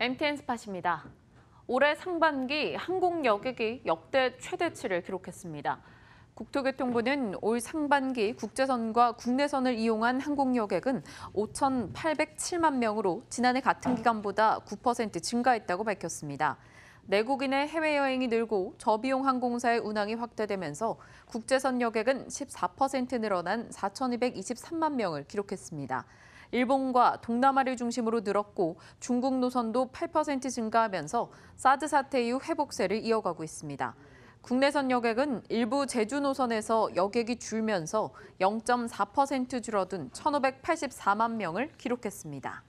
MTN 스팟입니다. 올해 상반기 항공 여객이 역대 최대치를 기록했습니다. 국토교통부는 올 상반기 국제선과 국내선을 이용한 항공 여객은 5,807만 명으로 지난해 같은 기간보다 9% 증가했다고 밝혔습니다. 내국인의 해외여행이 늘고 저비용 항공사의 운항이 확대되면서 국제선 여객은 14% 늘어난 4,223만 명을 기록했습니다. 일본과 동남아를 중심으로 늘었고 중국 노선도 8% 증가하면서 사드 사태 이후 회복세를 이어가고 있습니다. 국내선 여객은 일부 제주 노선에서 여객이 줄면서 0.4% 줄어든 1,584만 명을 기록했습니다.